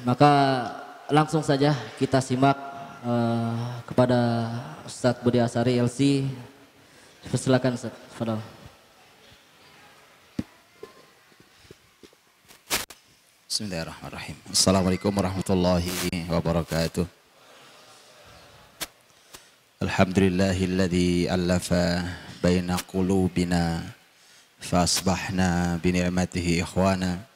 Maka langsung saja kita simak uh, kepada Ustadz Budi Asari LC. Silakan Ustaz, Fadal. Bismillahirrahmanirrahim. Assalamualaikum warahmatullahi wabarakatuh. Alhamdulillahilladzi alafa baina qulubina fa asbahna bi ni'matihi ikhwana.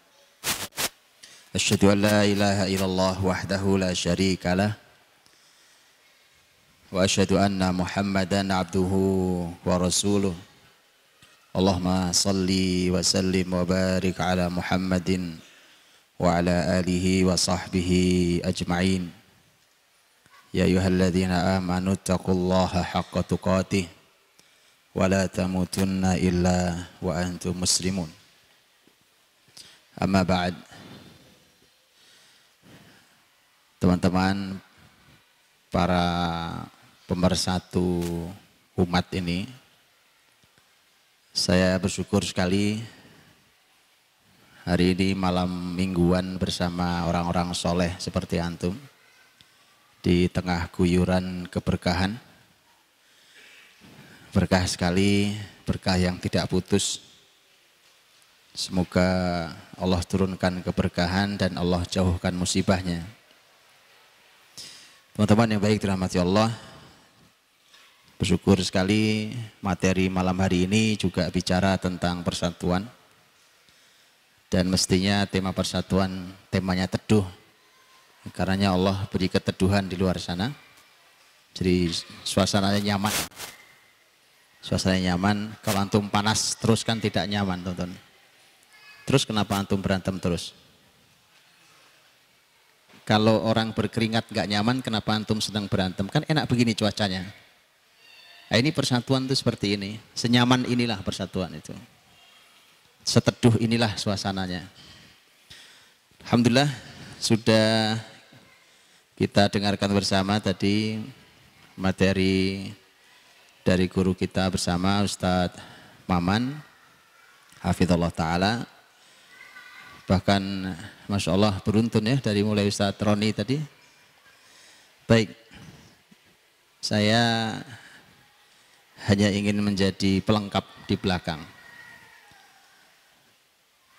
أشهد أن لا إله إلا الله وحده لا شريك له وأشهد أن محمدا عبده ورسوله اللهم صل وسلم وبارك على محمد وعلى آله وصحبه أجمعين يا أيها الذين آمنوا اتقوا الله حق تقاته ولا تموتن إلا وأنتم مسلمون أما بعد teman-teman para pemersatu umat ini saya bersyukur sekali hari ini malam mingguan bersama orang-orang soleh seperti antum di tengah guyuran keberkahan berkah sekali berkah yang tidak putus semoga Allah turunkan keberkahan dan Allah jauhkan musibahnya Teman-teman yang baik dirahmati Allah, bersyukur sekali materi malam hari ini juga bicara tentang persatuan. Dan mestinya tema persatuan temanya teduh. Karena Allah beri keteduhan di luar sana. Jadi suasananya nyaman. Suasananya nyaman. Kalau antum panas terus kan tidak nyaman, teman-teman Terus kenapa antum berantem terus? Kalau orang berkeringat nggak nyaman, kenapa antum sedang berantem? Kan enak begini cuacanya. Nah, ini persatuan itu seperti ini. Senyaman inilah persatuan itu. Seteduh inilah suasananya. Alhamdulillah sudah kita dengarkan bersama tadi materi dari guru kita bersama Ustadz Maman Hafidullah Ta'ala Bahkan Masya Allah beruntun ya dari mulai Ustaz Roni tadi. Baik, saya hanya ingin menjadi pelengkap di belakang.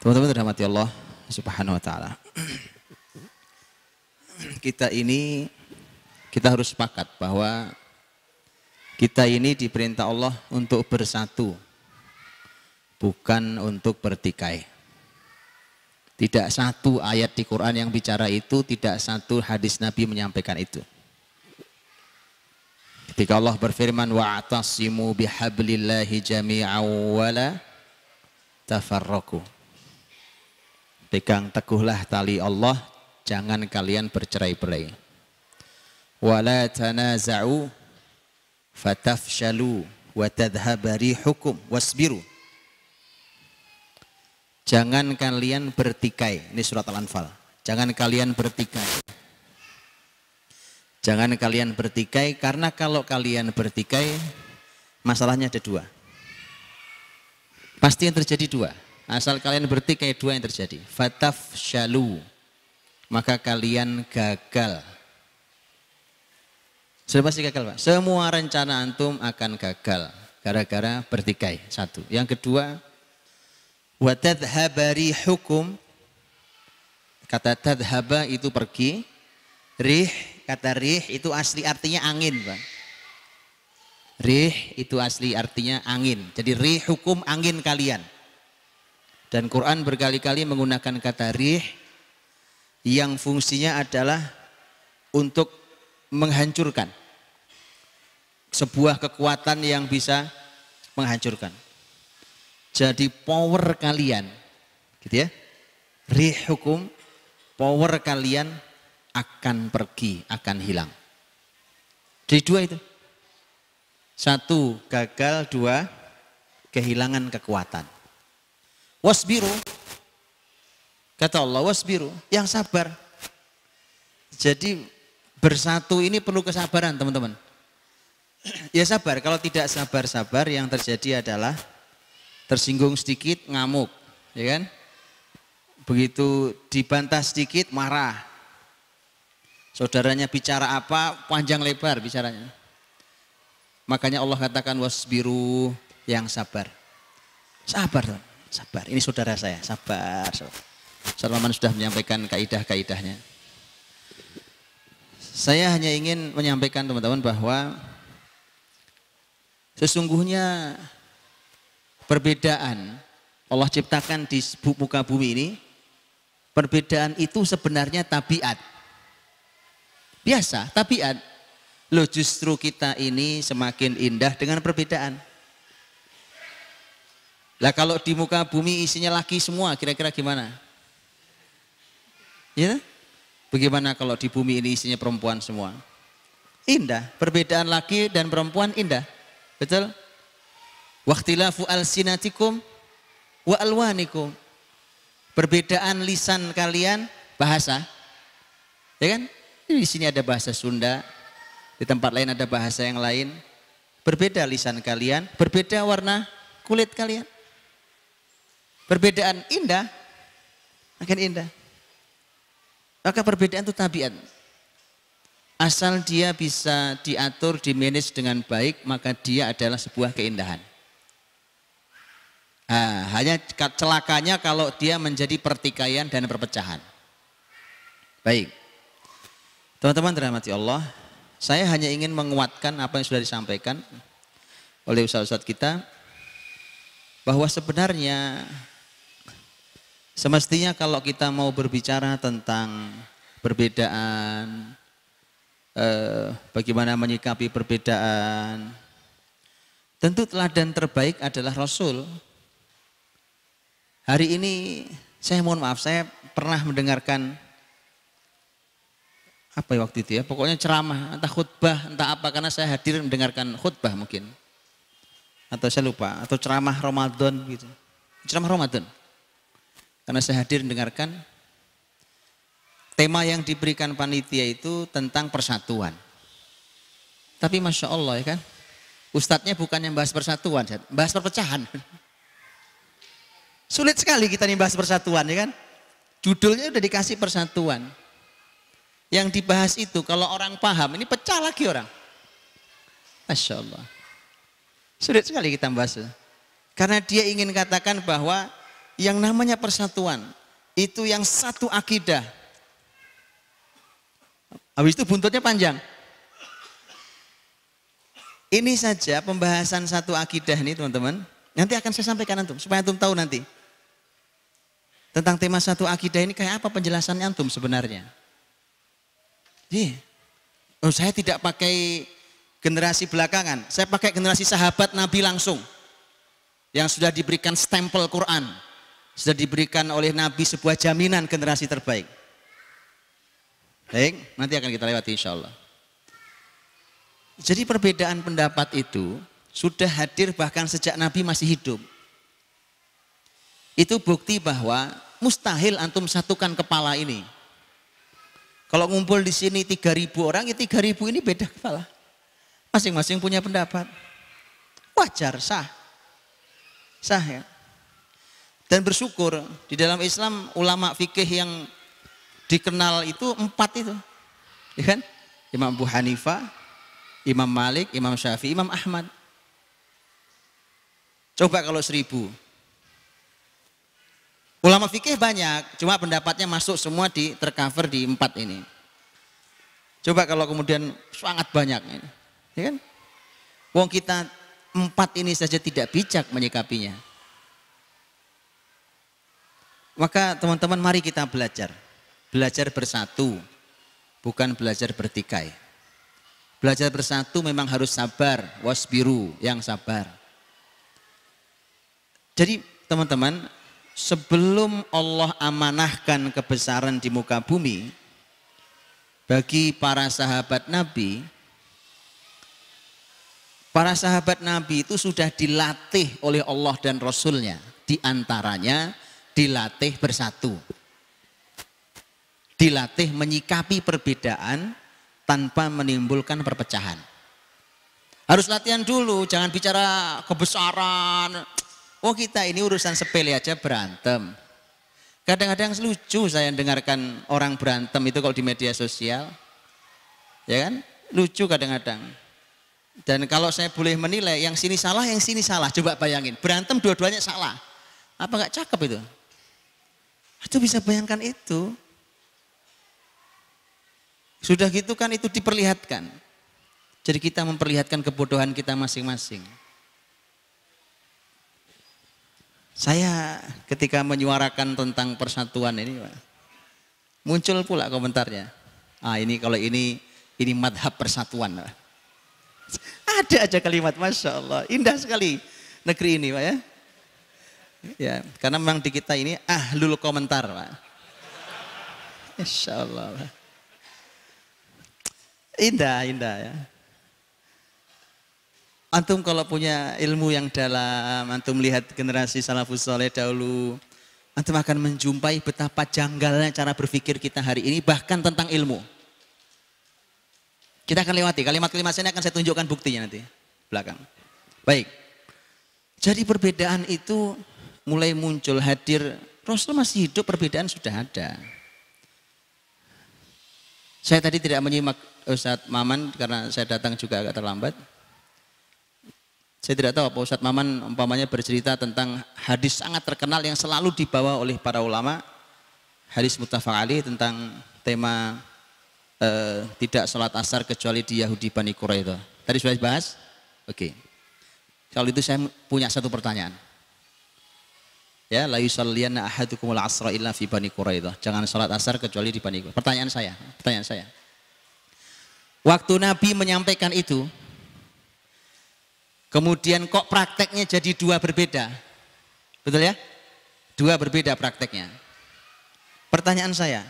Teman-teman dirahmati Allah subhanahu wa ta'ala. Kita ini, kita harus sepakat bahwa kita ini diperintah Allah untuk bersatu, bukan untuk bertikai. Tidak satu ayat di Quran yang bicara itu, tidak satu hadis Nabi menyampaikan itu. Ketika Allah berfirman wa'tasimu bihablillahi jami'an wala tafarraqu. Pegang teguhlah tali Allah, jangan kalian bercerai-berai. Wala tanaza'u fatafshalu wa tadhhabari hukum wasbiru. Jangan kalian bertikai. Ini surat Al-Anfal. Jangan kalian bertikai. Jangan kalian bertikai karena kalau kalian bertikai masalahnya ada dua. Pasti yang terjadi dua. Asal kalian bertikai dua yang terjadi. Fataf shalu. Maka kalian gagal. Sudah pasti gagal Pak. Semua rencana antum akan gagal. Gara-gara bertikai. Satu. Yang kedua, Wa tadhabari hukum. Kata tadhaba itu pergi. Rih, kata rih itu asli artinya angin. Pak. Rih itu asli artinya angin. Jadi rih hukum angin kalian. Dan Quran berkali-kali menggunakan kata rih yang fungsinya adalah untuk menghancurkan sebuah kekuatan yang bisa menghancurkan jadi power kalian. Gitu ya. hukum power kalian akan pergi, akan hilang. Jadi dua itu. Satu gagal, dua kehilangan kekuatan. Wasbiru, kata Allah wasbiru, yang sabar. Jadi bersatu ini perlu kesabaran teman-teman. Ya sabar, kalau tidak sabar-sabar yang terjadi adalah tersinggung sedikit ngamuk, ya kan? Begitu dibantah sedikit marah. Saudaranya bicara apa panjang lebar bicaranya. Makanya Allah katakan wasbiru yang sabar. Sabar, sabar. Ini saudara saya, sabar. Salman sudah menyampaikan kaidah-kaidahnya. Saya hanya ingin menyampaikan teman-teman bahwa sesungguhnya perbedaan Allah ciptakan di muka bumi ini, perbedaan itu sebenarnya tabiat. Biasa, tabiat. Lo justru kita ini semakin indah dengan perbedaan. Lah kalau di muka bumi isinya laki semua, kira-kira gimana? Ya? Bagaimana kalau di bumi ini isinya perempuan semua? Indah, perbedaan laki dan perempuan indah. Betul? Waktilafu al-sinatikum wa alwanikum. Perbedaan lisan kalian bahasa. Ya kan? Di sini ada bahasa Sunda, di tempat lain ada bahasa yang lain. Berbeda lisan kalian, berbeda warna kulit kalian. Perbedaan indah akan indah. Maka perbedaan itu tabiat. Asal dia bisa diatur, dimanage dengan baik, maka dia adalah sebuah keindahan. Nah, hanya celakanya kalau dia menjadi pertikaian dan perpecahan. Baik. Teman-teman dirahmati Allah, saya hanya ingin menguatkan apa yang sudah disampaikan oleh ustaz-ustaz kita bahwa sebenarnya semestinya kalau kita mau berbicara tentang perbedaan eh, bagaimana menyikapi perbedaan tentu teladan terbaik adalah Rasul Hari ini saya mohon maaf, saya pernah mendengarkan apa ya waktu itu ya, pokoknya ceramah, entah khutbah, entah apa, karena saya hadir mendengarkan khutbah mungkin. Atau saya lupa, atau ceramah Ramadan gitu. Ceramah Ramadan. Karena saya hadir mendengarkan tema yang diberikan panitia itu tentang persatuan. Tapi Masya Allah ya kan, ustadznya bukan yang bahas persatuan, bahas perpecahan. Sulit sekali kita nih bahas persatuan ya kan. Judulnya udah dikasih persatuan. Yang dibahas itu kalau orang paham, ini pecah lagi orang. Masya Allah. Sulit sekali kita bahas. Karena dia ingin katakan bahwa yang namanya persatuan itu yang satu akidah. Habis itu buntutnya panjang. Ini saja pembahasan satu akidah nih teman-teman. Nanti akan saya sampaikan antum supaya antum tahu nanti tentang tema satu akidah ini kayak apa penjelasan antum sebenarnya? Iya. Oh, saya tidak pakai generasi belakangan, saya pakai generasi sahabat Nabi langsung. Yang sudah diberikan stempel Quran, sudah diberikan oleh Nabi sebuah jaminan generasi terbaik. Baik, nanti akan kita lewati insya Allah. Jadi perbedaan pendapat itu sudah hadir bahkan sejak Nabi masih hidup. Itu bukti bahwa Mustahil antum satukan kepala ini. Kalau ngumpul di sini tiga ribu orang, ya ribu ini beda kepala. Masing-masing punya pendapat. Wajar, sah. Sah ya. Dan bersyukur di dalam Islam ulama fikih yang dikenal itu empat itu. Ya kan? Imam Abu Hanifah, Imam Malik, Imam Syafi'i, Imam Ahmad. Coba kalau seribu, Ulama fikih banyak, cuma pendapatnya masuk semua di tercover di empat ini. Coba kalau kemudian sangat banyak ini, ya kan? Wong kita empat ini saja tidak bijak menyikapinya. Maka teman-teman mari kita belajar. Belajar bersatu, bukan belajar bertikai. Belajar bersatu memang harus sabar, wasbiru yang sabar. Jadi teman-teman sebelum Allah amanahkan kebesaran di muka bumi bagi para sahabat Nabi para sahabat Nabi itu sudah dilatih oleh Allah dan Rasulnya di antaranya dilatih bersatu dilatih menyikapi perbedaan tanpa menimbulkan perpecahan harus latihan dulu jangan bicara kebesaran Oh kita ini urusan sepele aja berantem. Kadang-kadang lucu saya dengarkan orang berantem itu kalau di media sosial. Ya kan? Lucu kadang-kadang. Dan kalau saya boleh menilai yang sini salah, yang sini salah. Coba bayangin, berantem dua-duanya salah. Apa nggak cakep itu? Itu bisa bayangkan itu. Sudah gitu kan itu diperlihatkan. Jadi kita memperlihatkan kebodohan kita masing-masing. Saya ketika menyuarakan tentang persatuan ini, muncul pula komentarnya. Ah ini kalau ini ini madhab persatuan. Ada aja kalimat, masya Allah, indah sekali negeri ini, pak ya. Ya, karena memang di kita ini ahlul komentar, pak. Insya Allah. Pak. Indah, indah ya antum kalau punya ilmu yang dalam, antum lihat generasi salafus soleh dahulu, antum akan menjumpai betapa janggalnya cara berpikir kita hari ini, bahkan tentang ilmu. Kita akan lewati, kalimat-kalimat ini akan saya tunjukkan buktinya nanti, belakang. Baik, jadi perbedaan itu mulai muncul hadir, Rasul masih hidup perbedaan sudah ada. Saya tadi tidak menyimak Ustadz Maman karena saya datang juga agak terlambat. Saya tidak tahu apa Ustadz Maman umpamanya bercerita tentang hadis sangat terkenal yang selalu dibawa oleh para ulama. Hadis mutafak ali tentang tema eh, tidak sholat asar kecuali di Yahudi Bani Quraidah. Tadi sudah dibahas? Oke. Okay. Kalau itu saya punya satu pertanyaan. Ya, la yusalliyanna ahadukumul asra illa fi Bani Quraidah. Jangan sholat asar kecuali di Bani Pertanyaan saya, pertanyaan saya. Waktu Nabi menyampaikan itu, Kemudian kok prakteknya jadi dua berbeda? Betul ya? Dua berbeda prakteknya. Pertanyaan saya,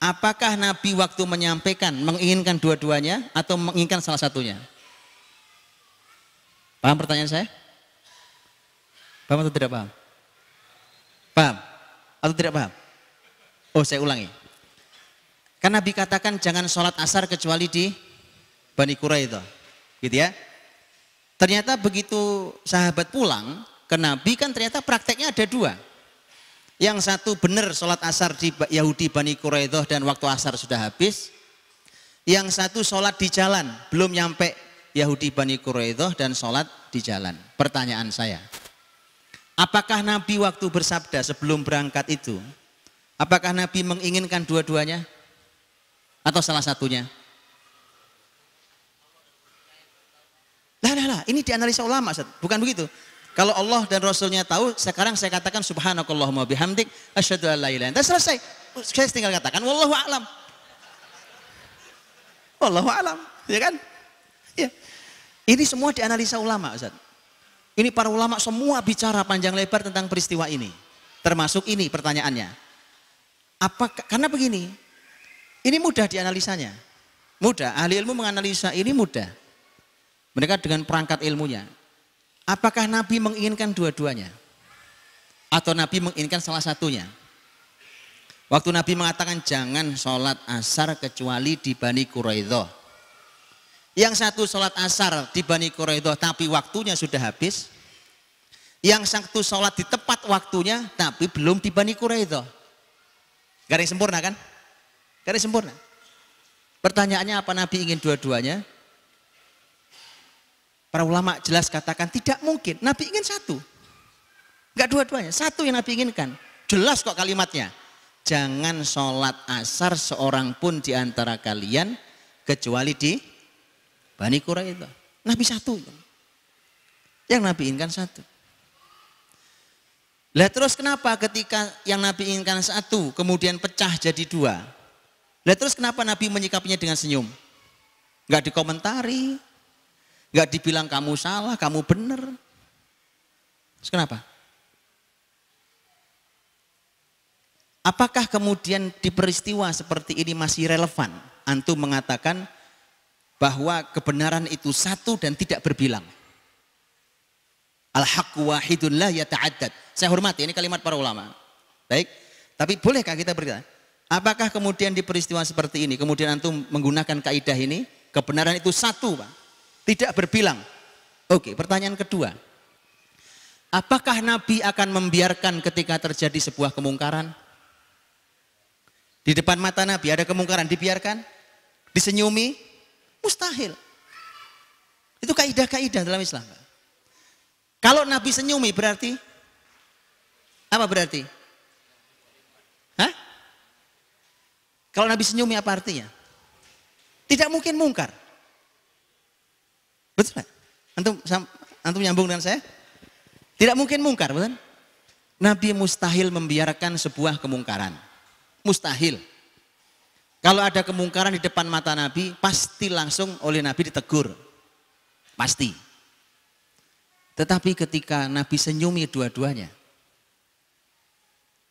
apakah Nabi waktu menyampaikan menginginkan dua-duanya atau menginginkan salah satunya? Paham pertanyaan saya? Paham atau tidak paham? Paham atau tidak paham? Oh saya ulangi. karena Nabi katakan jangan sholat asar kecuali di Bani Quraidah. Gitu ya. Ternyata begitu sahabat pulang ke Nabi kan ternyata prakteknya ada dua. Yang satu benar sholat asar di Yahudi Bani Quraidoh dan waktu asar sudah habis. Yang satu sholat di jalan, belum nyampe Yahudi Bani Quraidoh dan sholat di jalan. Pertanyaan saya, apakah Nabi waktu bersabda sebelum berangkat itu, apakah Nabi menginginkan dua-duanya? Atau salah satunya? Lah, lah, lah. Ini dianalisa ulama, Ustaz. Bukan begitu. Kalau Allah dan Rasulnya tahu, sekarang saya katakan subhanakallahumma bihamdik, asyhadu an la ilaha illa selesai. Saya tinggal katakan wallahu alam. Wallahu alam, ya kan? Ya. Ini semua dianalisa ulama, Ustaz. Ini para ulama semua bicara panjang lebar tentang peristiwa ini. Termasuk ini pertanyaannya. Apa karena begini? Ini mudah dianalisanya. Mudah, ahli ilmu menganalisa ini mudah. Mereka dengan perangkat ilmunya. Apakah Nabi menginginkan dua-duanya? Atau Nabi menginginkan salah satunya? Waktu Nabi mengatakan jangan sholat asar kecuali di Bani Quraidho. Yang satu sholat asar di Bani Quraidho tapi waktunya sudah habis. Yang satu sholat di tepat waktunya tapi belum di Bani Quraidho. Garis sempurna kan? Garis sempurna. Pertanyaannya apa Nabi ingin dua-duanya? Para ulama jelas katakan tidak mungkin. Nabi ingin satu. Enggak dua-duanya. Satu yang Nabi inginkan. Jelas kok kalimatnya. Jangan sholat asar seorang pun di antara kalian kecuali di Bani itu. Nabi satu. Yang Nabi inginkan satu. Lah terus kenapa ketika yang Nabi inginkan satu kemudian pecah jadi dua? Lah terus kenapa Nabi menyikapinya dengan senyum? Enggak dikomentari, Gak dibilang kamu salah, kamu benar. kenapa? Apakah kemudian di peristiwa seperti ini masih relevan? Antum mengatakan bahwa kebenaran itu satu dan tidak berbilang. Al-haq wahidun la yata'addad. Saya hormati, ini kalimat para ulama. Baik, tapi bolehkah kita berkata, apakah kemudian di peristiwa seperti ini, kemudian antum menggunakan kaidah ini, kebenaran itu satu, Pak. Tidak berbilang. Oke, pertanyaan kedua. Apakah Nabi akan membiarkan ketika terjadi sebuah kemungkaran? Di depan mata Nabi ada kemungkaran, dibiarkan? Disenyumi? Mustahil. Itu kaidah-kaidah dalam Islam. Kalau Nabi senyumi berarti apa berarti? Hah? Kalau Nabi senyumi apa artinya? Tidak mungkin mungkar. Betul gak? Antum, antum nyambung dengan saya? Tidak mungkin mungkar, betul? Nabi mustahil membiarkan sebuah kemungkaran. Mustahil. Kalau ada kemungkaran di depan mata Nabi, pasti langsung oleh Nabi ditegur. Pasti. Tetapi ketika Nabi senyumi dua-duanya,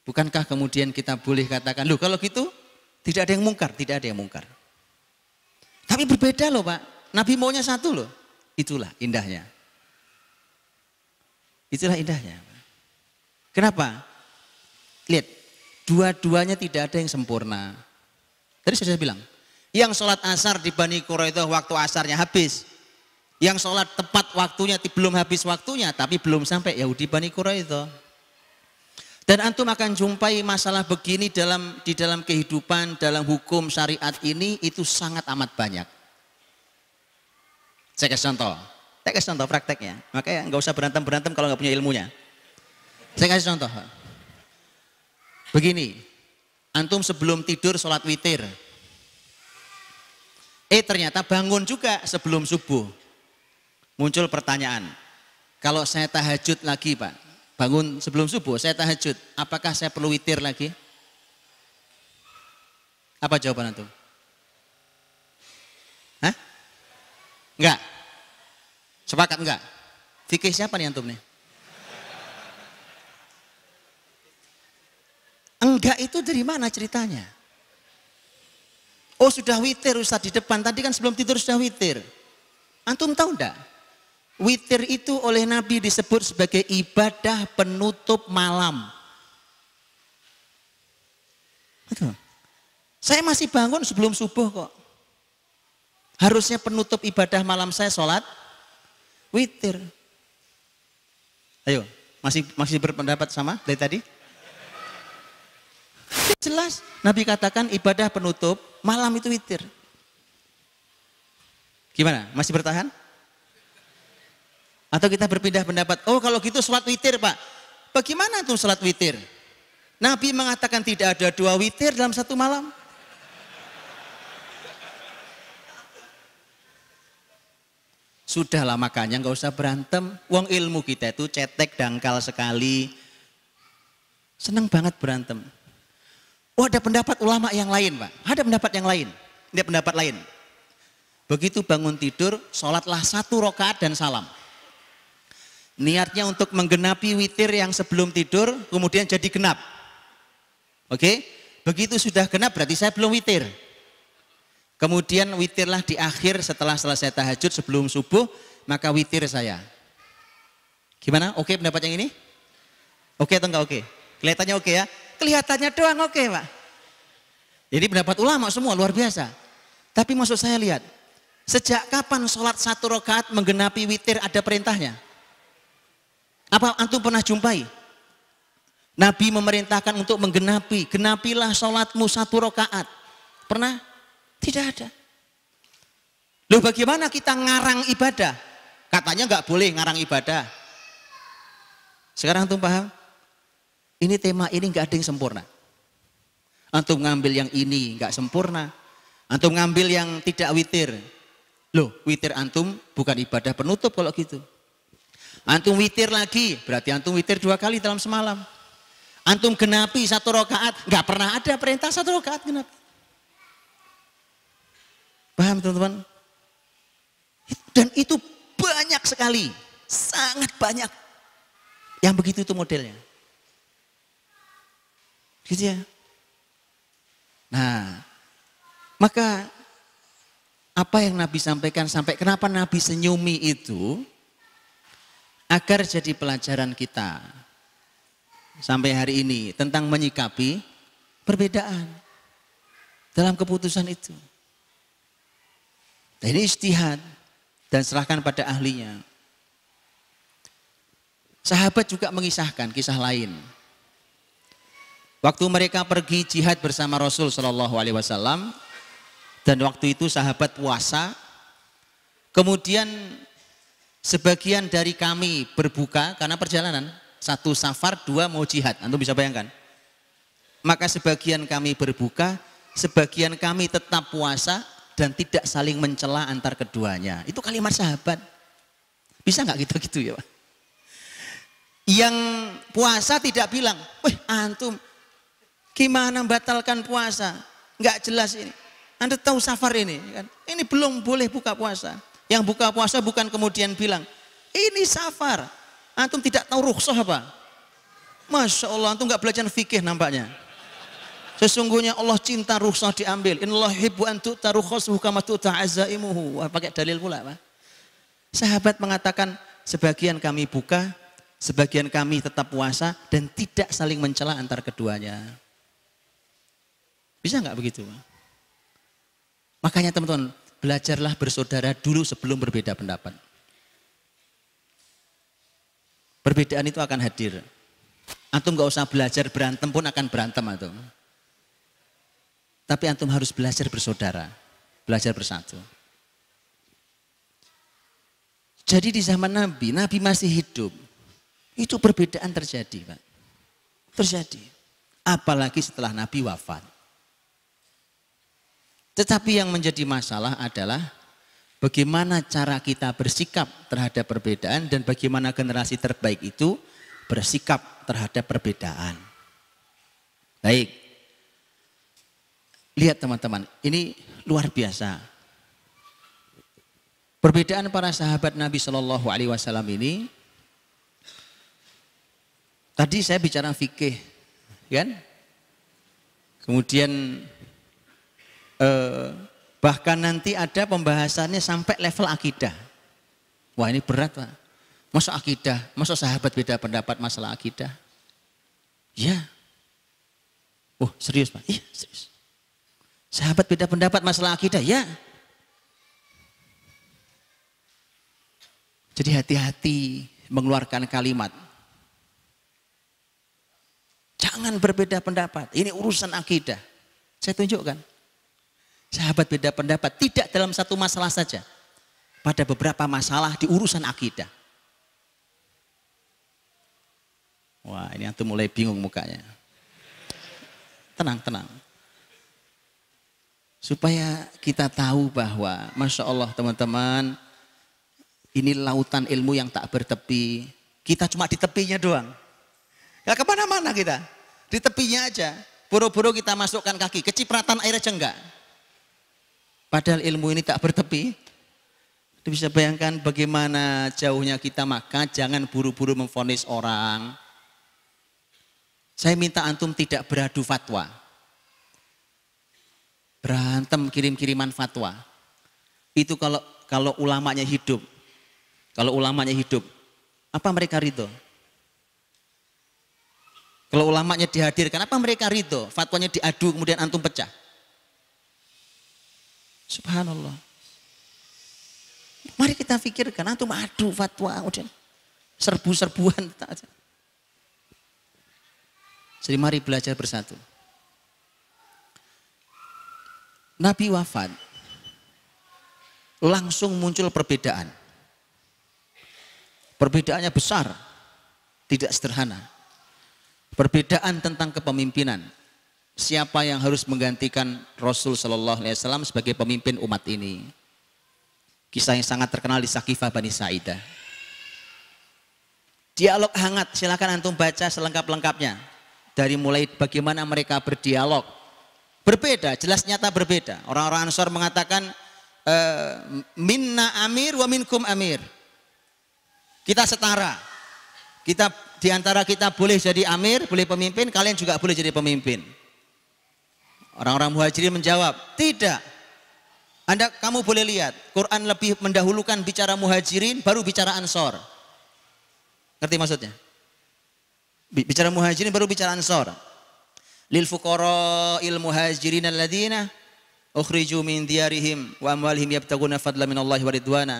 bukankah kemudian kita boleh katakan, loh kalau gitu tidak ada yang mungkar, tidak ada yang mungkar. Tapi berbeda loh Pak, Nabi maunya satu loh. Itulah indahnya. Itulah indahnya. Kenapa? Lihat, dua-duanya tidak ada yang sempurna. Tadi sudah saya bilang, yang sholat asar di Bani Quraidah waktu asarnya habis. Yang sholat tepat waktunya belum habis waktunya, tapi belum sampai Yahudi Bani Quraidah. Dan antum akan jumpai masalah begini dalam di dalam kehidupan, dalam hukum syariat ini itu sangat amat banyak. Saya kasih contoh. Saya kasih contoh prakteknya. Makanya nggak usah berantem-berantem kalau nggak punya ilmunya. Saya kasih contoh. Begini, antum sebelum tidur sholat witir. Eh ternyata bangun juga sebelum subuh. Muncul pertanyaan, kalau saya tahajud lagi Pak, bangun sebelum subuh, saya tahajud, apakah saya perlu witir lagi? Apa jawaban antum? Enggak? Sepakat enggak? Fikih siapa nih antum nih? Enggak itu dari mana ceritanya? Oh sudah witir Ustaz di depan. Tadi kan sebelum tidur sudah witir. Antum tahu enggak? Witir itu oleh Nabi disebut sebagai ibadah penutup malam. Saya masih bangun sebelum subuh kok. Harusnya penutup ibadah malam saya sholat witir. Ayo, masih masih berpendapat sama dari tadi? Jelas, Nabi katakan ibadah penutup malam itu witir. Gimana? Masih bertahan? Atau kita berpindah pendapat? Oh, kalau gitu sholat witir, Pak. Bagaimana tuh sholat witir? Nabi mengatakan tidak ada dua witir dalam satu malam. Sudahlah makanya nggak usah berantem. Wong ilmu kita itu cetek dangkal sekali. Seneng banget berantem. Oh ada pendapat ulama yang lain pak. Ada pendapat yang lain. Ada pendapat lain. Begitu bangun tidur, sholatlah satu rokaat dan salam. Niatnya untuk menggenapi witir yang sebelum tidur, kemudian jadi genap. Oke, begitu sudah genap berarti saya belum witir. Kemudian witirlah di akhir setelah selesai tahajud sebelum subuh, maka witir saya. Gimana? Oke pendapat yang ini? Oke okay atau enggak oke? Kelihatannya oke ya? Kelihatannya doang oke Pak. Jadi pendapat ulama semua luar biasa. Tapi maksud saya lihat, sejak kapan sholat satu rakaat menggenapi witir ada perintahnya? Apa antum pernah jumpai? Nabi memerintahkan untuk menggenapi, genapilah sholatmu satu rakaat. Pernah? Tidak ada. Loh bagaimana kita ngarang ibadah? Katanya nggak boleh ngarang ibadah. Sekarang antum paham? Ini tema ini nggak ada yang sempurna. Antum ngambil yang ini nggak sempurna. Antum ngambil yang tidak witir. Loh, witir antum bukan ibadah penutup kalau gitu. Antum witir lagi, berarti antum witir dua kali dalam semalam. Antum genapi satu rokaat, nggak pernah ada perintah satu rokaat genapi. Paham teman-teman? Dan itu banyak sekali, sangat banyak yang begitu itu modelnya. Gitu ya. Nah, maka apa yang Nabi sampaikan sampai kenapa Nabi senyumi itu agar jadi pelajaran kita sampai hari ini tentang menyikapi perbedaan dalam keputusan itu. Nah, ini istihad dan serahkan pada ahlinya. Sahabat juga mengisahkan kisah lain. Waktu mereka pergi jihad bersama Rasul Shallallahu Alaihi Wasallam dan waktu itu sahabat puasa. Kemudian sebagian dari kami berbuka karena perjalanan satu safar dua mau jihad. Anda bisa bayangkan. Maka sebagian kami berbuka, sebagian kami tetap puasa, dan tidak saling mencela antar keduanya. Itu kalimat sahabat. Bisa nggak gitu-gitu ya Pak? Yang puasa tidak bilang, wah antum gimana batalkan puasa? Nggak jelas ini. Anda tahu safar ini kan? Ini belum boleh buka puasa. Yang buka puasa bukan kemudian bilang, ini safar. Antum tidak tahu rukhsah apa? Masya Allah, antum nggak belajar fikih nampaknya. Sesungguhnya Allah cinta rukhsah diambil. Innallah hibbu an tu'ta rukhsahu kama tu'ta azaimuhu. Wah, pakai dalil pula, Pak. Sahabat mengatakan, sebagian kami buka, sebagian kami tetap puasa dan tidak saling mencela antar keduanya. Bisa nggak begitu? Makanya teman-teman, belajarlah bersaudara dulu sebelum berbeda pendapat. Perbedaan itu akan hadir. Antum nggak usah belajar berantem pun akan berantem atau. Tapi antum harus belajar bersaudara, belajar bersatu. Jadi di zaman Nabi, Nabi masih hidup. Itu perbedaan terjadi, Pak. Terjadi. Apalagi setelah Nabi wafat. Tetapi yang menjadi masalah adalah bagaimana cara kita bersikap terhadap perbedaan dan bagaimana generasi terbaik itu bersikap terhadap perbedaan. Baik, Lihat teman-teman, ini luar biasa. Perbedaan para sahabat Nabi Shallallahu Alaihi Wasallam ini, tadi saya bicara fikih, kan? Kemudian eh, bahkan nanti ada pembahasannya sampai level akidah. Wah ini berat pak. Masa akidah, masuk sahabat beda pendapat masalah akidah? Ya. Oh serius pak? Iya serius. Sahabat beda pendapat masalah akidah, ya. Jadi hati-hati mengeluarkan kalimat. Jangan berbeda pendapat. Ini urusan akidah. Saya tunjukkan. Sahabat beda pendapat tidak dalam satu masalah saja. Pada beberapa masalah di urusan akidah. Wah, ini antum mulai bingung mukanya. Tenang, tenang. Supaya kita tahu bahwa Masya Allah teman-teman ini lautan ilmu yang tak bertepi. Kita cuma di tepinya doang. Ya kemana-mana kita. Di tepinya aja. Buru-buru kita masukkan kaki. Kecipratan air aja enggak. Padahal ilmu ini tak bertepi. Kita bisa bayangkan bagaimana jauhnya kita maka jangan buru-buru memfonis orang. Saya minta antum tidak beradu fatwa. Berantem kirim-kiriman fatwa. Itu kalau kalau ulamanya hidup. Kalau ulamanya hidup. Apa mereka ridho? Kalau ulamanya dihadirkan, apa mereka ridho? Fatwanya diadu, kemudian antum pecah. Subhanallah. Mari kita pikirkan, antum adu fatwa, kemudian serbu-serbuan. Jadi mari belajar bersatu. Nabi wafat, langsung muncul perbedaan. Perbedaannya besar, tidak sederhana. Perbedaan tentang kepemimpinan. Siapa yang harus menggantikan Rasul Shallallahu Alaihi Wasallam sebagai pemimpin umat ini? Kisah yang sangat terkenal di Sakifah Bani Sa'idah. Dialog hangat, silakan antum baca selengkap-lengkapnya. Dari mulai bagaimana mereka berdialog, Berbeda, jelas nyata berbeda. Orang-orang Ansor mengatakan e, minna amir wa minkum amir. Kita setara. Kita di antara kita boleh jadi amir, boleh pemimpin, kalian juga boleh jadi pemimpin. Orang-orang Muhajirin menjawab, "Tidak. Anda kamu boleh lihat, Quran lebih mendahulukan bicara Muhajirin baru bicara Ansor." Ngerti maksudnya? Bicara Muhajirin baru bicara Ansor lil المهاجرين muhajirin alladziina ukhriju min diyarihim wa amwalihim yabtaguna الله min Allahi wa ridwana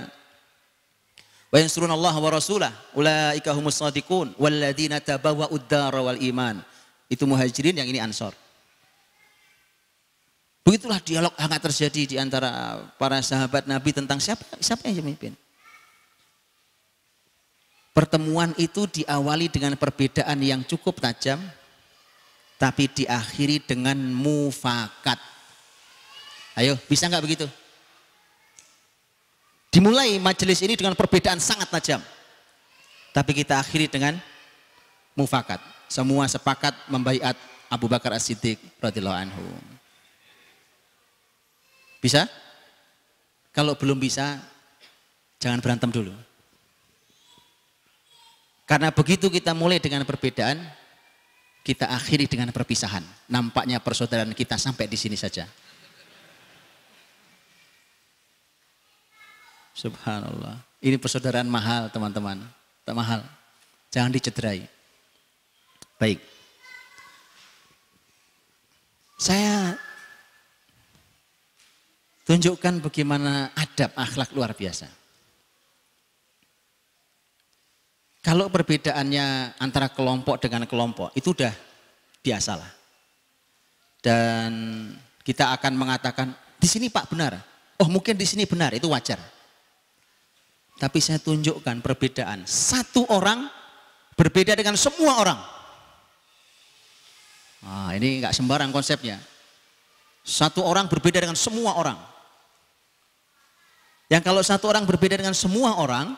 wa yansuruna Allah wa rasulah ulaika humus shadiqun walladziina ad wal iman itu muhajirin yang ini ansor begitulah dialog hangat terjadi di antara para sahabat Nabi tentang siapa siapa yang memimpin pertemuan itu diawali dengan perbedaan yang cukup tajam tapi diakhiri dengan mufakat. Ayo, bisa nggak begitu? Dimulai majelis ini dengan perbedaan sangat tajam. Tapi kita akhiri dengan mufakat. Semua sepakat membaiat Abu Bakar As-Siddiq radhiyallahu anhu. Bisa? Kalau belum bisa, jangan berantem dulu. Karena begitu kita mulai dengan perbedaan, kita akhiri dengan perpisahan. Nampaknya persaudaraan kita sampai di sini saja. Subhanallah. Ini persaudaraan mahal teman-teman. Tak mahal. Jangan dicederai. Baik. Saya tunjukkan bagaimana adab akhlak luar biasa. Kalau perbedaannya antara kelompok dengan kelompok itu udah biasalah. Dan kita akan mengatakan di sini Pak benar. Oh mungkin di sini benar itu wajar. Tapi saya tunjukkan perbedaan. Satu orang berbeda dengan semua orang. Nah, ini nggak sembarang konsepnya. Satu orang berbeda dengan semua orang. Yang kalau satu orang berbeda dengan semua orang,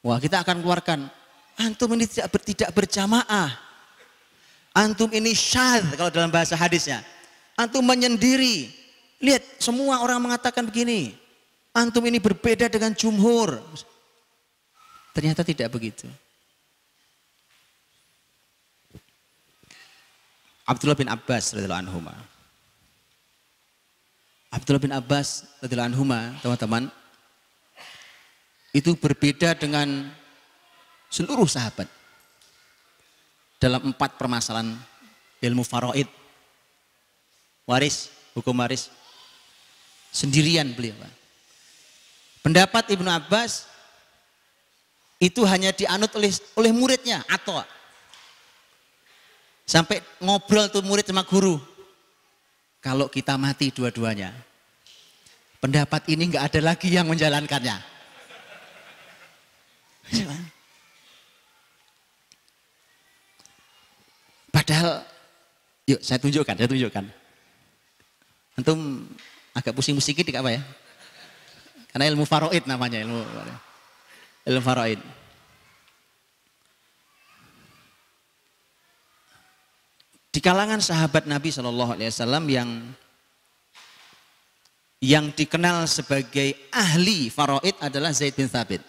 Wah kita akan keluarkan. Antum ini tidak, bertidak berjamaah. Antum ini syad kalau dalam bahasa hadisnya. Antum menyendiri. Lihat semua orang mengatakan begini. Antum ini berbeda dengan jumhur. Ternyata tidak begitu. Abdullah bin Abbas radhiyallahu anhu. Abdullah bin Abbas radhiyallahu anhu, teman-teman, itu berbeda dengan seluruh sahabat dalam empat permasalahan ilmu faroid waris hukum waris sendirian beliau pendapat Ibnu Abbas itu hanya dianut oleh oleh muridnya atau sampai ngobrol tuh murid sama guru kalau kita mati dua-duanya pendapat ini nggak ada lagi yang menjalankannya Padahal, yuk saya tunjukkan, saya tunjukkan. Antum agak pusing-pusing dikit apa ya? Karena ilmu faroid namanya, ilmu ilmu faroid. Di kalangan sahabat Nabi Shallallahu Alaihi Wasallam yang yang dikenal sebagai ahli faroid adalah Zaid bin Thabit.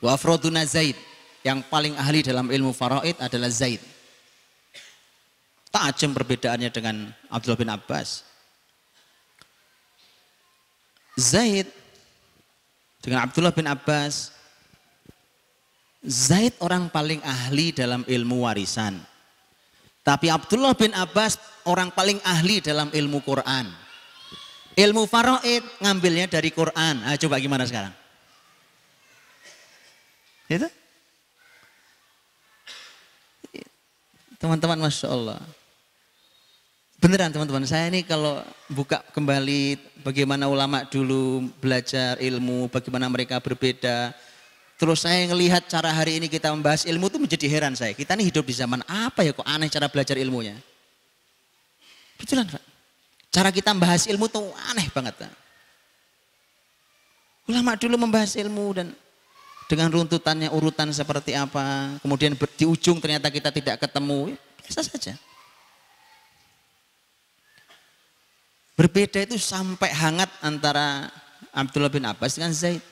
Wa Zaid yang paling ahli dalam ilmu faraid adalah Zaid. Tajam perbedaannya dengan Abdullah bin Abbas. Zaid dengan Abdullah bin Abbas Zaid orang paling ahli dalam ilmu warisan. Tapi Abdullah bin Abbas orang paling ahli dalam ilmu Quran. Ilmu faraid ngambilnya dari Quran. Nah, coba gimana sekarang? Itu? Teman-teman Masya Allah. Beneran teman-teman, saya ini kalau buka kembali bagaimana ulama dulu belajar ilmu, bagaimana mereka berbeda. Terus saya ngelihat cara hari ini kita membahas ilmu itu menjadi heran saya. Kita ini hidup di zaman apa ya kok aneh cara belajar ilmunya. Betulan Pak. Cara kita membahas ilmu tuh aneh banget. Ulama dulu membahas ilmu dan dengan runtutannya urutan seperti apa, kemudian di ujung ternyata kita tidak ketemu, ya, biasa saja. Berbeda itu sampai hangat antara Abdullah bin Abbas dengan Zaid.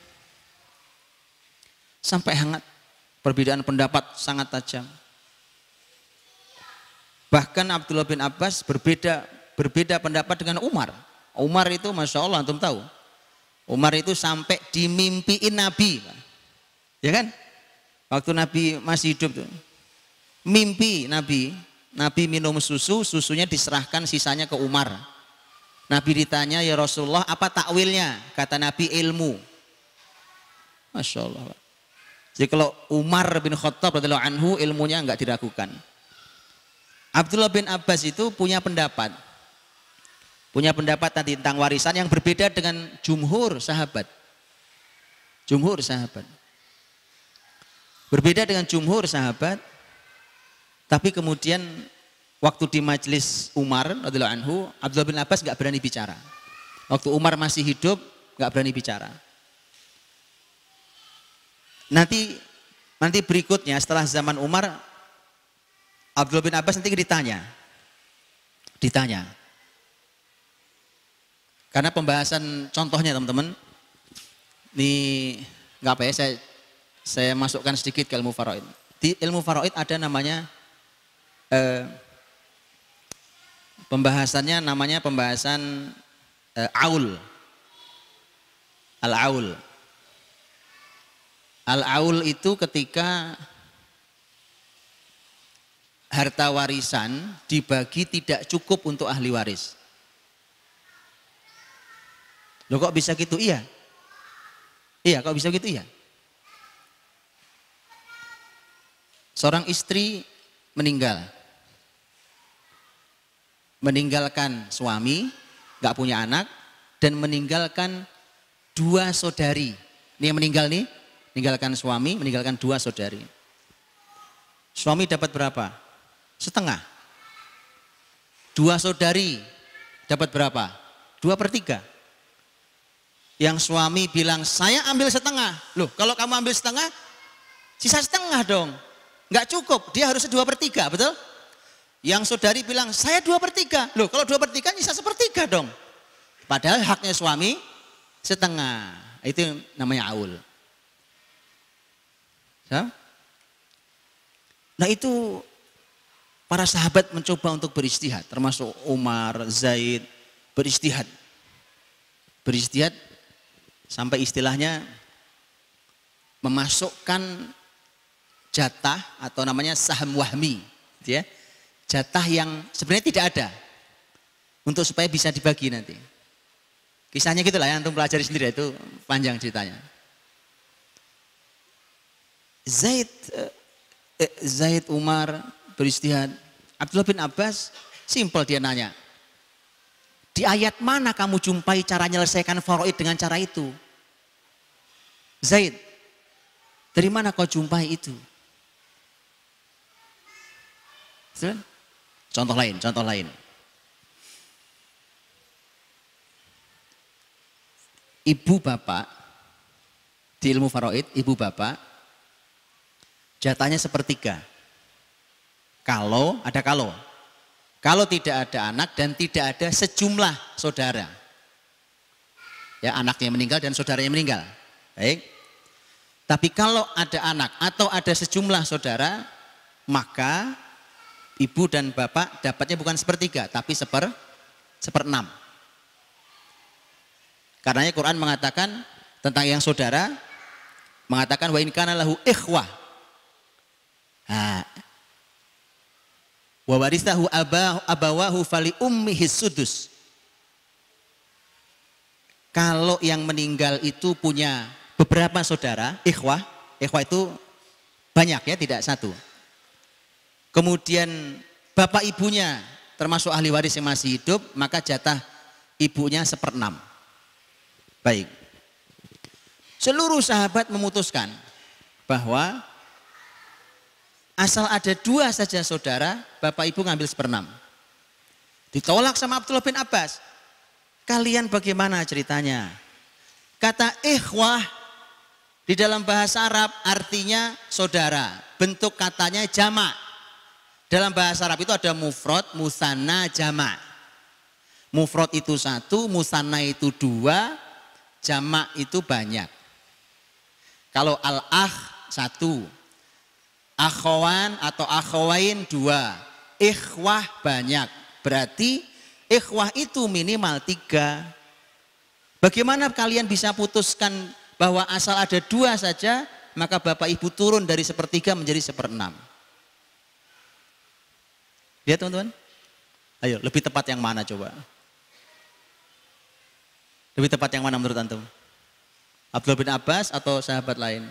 Sampai hangat perbedaan pendapat sangat tajam. Bahkan Abdullah bin Abbas berbeda berbeda pendapat dengan Umar. Umar itu masya Allah antum tahu. Umar itu sampai dimimpiin Nabi. Ya kan? Waktu Nabi masih hidup tuh. Mimpi Nabi, Nabi minum susu, susunya diserahkan sisanya ke Umar. Nabi ditanya, ya Rasulullah apa takwilnya? Kata Nabi ilmu. Masya Allah. Jadi kalau Umar bin Khattab radhiyallahu anhu ilmunya enggak diragukan. Abdullah bin Abbas itu punya pendapat. Punya pendapat tadi tentang warisan yang berbeda dengan jumhur sahabat. Jumhur sahabat. Berbeda dengan jumhur sahabat, tapi kemudian waktu di majelis Umar radhiyallahu anhu, Abdullah bin Abbas nggak berani bicara. Waktu Umar masih hidup, nggak berani bicara. Nanti nanti berikutnya setelah zaman Umar, Abdullah bin Abbas nanti ditanya, ditanya. Karena pembahasan contohnya teman-teman, ini nggak apa ya saya saya masukkan sedikit ke ilmu faraid. Di ilmu faraid ada namanya eh, pembahasannya namanya pembahasan eh, aul. Al-aul. Al-aul itu ketika harta warisan dibagi tidak cukup untuk ahli waris. Loh kok bisa gitu? Iya. Iya, kok bisa gitu? Iya. Seorang istri meninggal. Meninggalkan suami, gak punya anak, dan meninggalkan dua saudari. Ini yang meninggal nih, meninggalkan suami, meninggalkan dua saudari. Suami dapat berapa? Setengah. Dua saudari dapat berapa? Dua per tiga. Yang suami bilang, saya ambil setengah. Loh, kalau kamu ambil setengah, sisa setengah dong. Enggak cukup, dia harus dua per tiga, betul? Yang saudari bilang, saya dua per tiga. Loh, kalau dua per tiga, bisa sepertiga dong. Padahal haknya suami setengah. Itu namanya aul. Nah itu para sahabat mencoba untuk beristihad. Termasuk Umar, Zaid, beristihad. Beristihad sampai istilahnya memasukkan jatah atau namanya saham wahmi, gitu ya. Jatah yang sebenarnya tidak ada untuk supaya bisa dibagi nanti. Kisahnya gitulah yang antum pelajari sendiri itu panjang ceritanya. Zaid eh, eh, Zaid Umar beristihad. Abdullah bin Abbas simpel dia nanya. Di ayat mana kamu jumpai cara menyelesaikan faraid dengan cara itu? Zaid, dari mana kau jumpai itu? Contoh lain, contoh lain. Ibu bapak di ilmu faraid, ibu bapak jatahnya sepertiga. Kalau ada kalau. Kalau tidak ada anak dan tidak ada sejumlah saudara. Ya, anaknya meninggal dan saudaranya meninggal. Baik. Tapi kalau ada anak atau ada sejumlah saudara, maka ibu dan bapak dapatnya bukan sepertiga, tapi seper seper seperenam. Karena Quran mengatakan tentang yang saudara, mengatakan wa inkana lahu ikhwah. wa warisahu abawahu fali ummihi sudus. Kalau yang meninggal itu punya beberapa saudara, ikhwah, ikhwah itu banyak ya, tidak satu kemudian bapak ibunya termasuk ahli waris yang masih hidup, maka jatah ibunya seperenam. Baik. Seluruh sahabat memutuskan bahwa asal ada dua saja saudara, bapak ibu ngambil seperenam. Ditolak sama Abdullah bin Abbas. Kalian bagaimana ceritanya? Kata ikhwah di dalam bahasa Arab artinya saudara. Bentuk katanya jama' Dalam bahasa Arab itu ada mufrad, musana, jamak. Mufrad itu satu, musana itu dua, jamak itu banyak. Kalau al ah satu, akhwan atau akhwain dua, ikhwah banyak. Berarti ikhwah itu minimal tiga. Bagaimana kalian bisa putuskan bahwa asal ada dua saja, maka bapak ibu turun dari sepertiga menjadi seperenam. Ya teman-teman? Ayo, lebih tepat yang mana coba? Lebih tepat yang mana menurut antum? Abdul bin Abbas atau sahabat lain?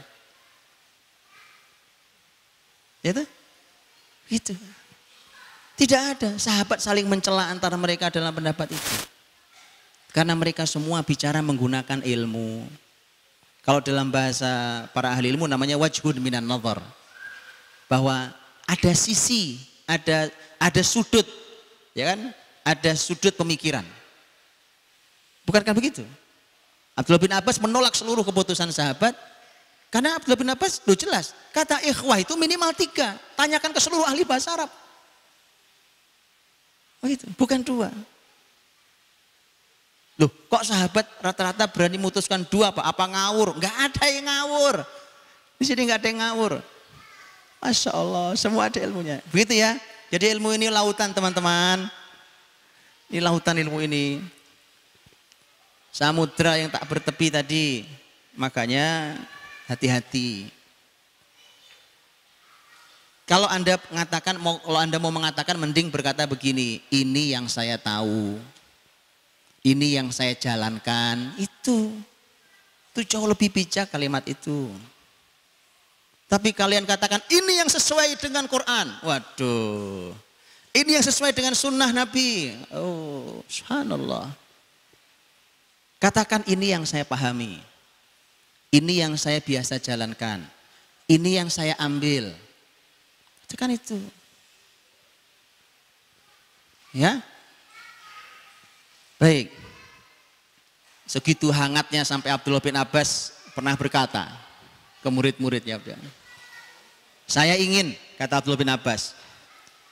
Ya itu? Itu. Tidak ada sahabat saling mencela antara mereka dalam pendapat itu. Karena mereka semua bicara menggunakan ilmu. Kalau dalam bahasa para ahli ilmu namanya wajhun minan nazar. Bahwa ada sisi ada ada sudut ya kan ada sudut pemikiran bukankah begitu Abdullah bin Abbas menolak seluruh keputusan sahabat karena Abdullah bin Abbas lu jelas kata ikhwah itu minimal tiga tanyakan ke seluruh ahli bahasa Arab itu, bukan dua Loh, kok sahabat rata-rata berani memutuskan dua apa? Apa ngawur? Enggak ada yang ngawur. Di sini enggak ada yang ngawur. Masya Allah, semua ada ilmunya. Begitu ya. Jadi ilmu ini lautan teman-teman. Ini lautan ilmu ini. Samudra yang tak bertepi tadi. Makanya hati-hati. Kalau Anda mengatakan kalau Anda mau mengatakan mending berkata begini, ini yang saya tahu. Ini yang saya jalankan. Itu itu jauh lebih bijak kalimat itu. Tapi kalian katakan ini yang sesuai dengan Quran. Waduh. Ini yang sesuai dengan sunnah Nabi. Oh, subhanallah. Katakan ini yang saya pahami. Ini yang saya biasa jalankan. Ini yang saya ambil. Itu kan itu. Ya. Baik. Segitu hangatnya sampai Abdullah bin Abbas pernah berkata ke murid-muridnya. Saya ingin, kata Abdul bin Abbas,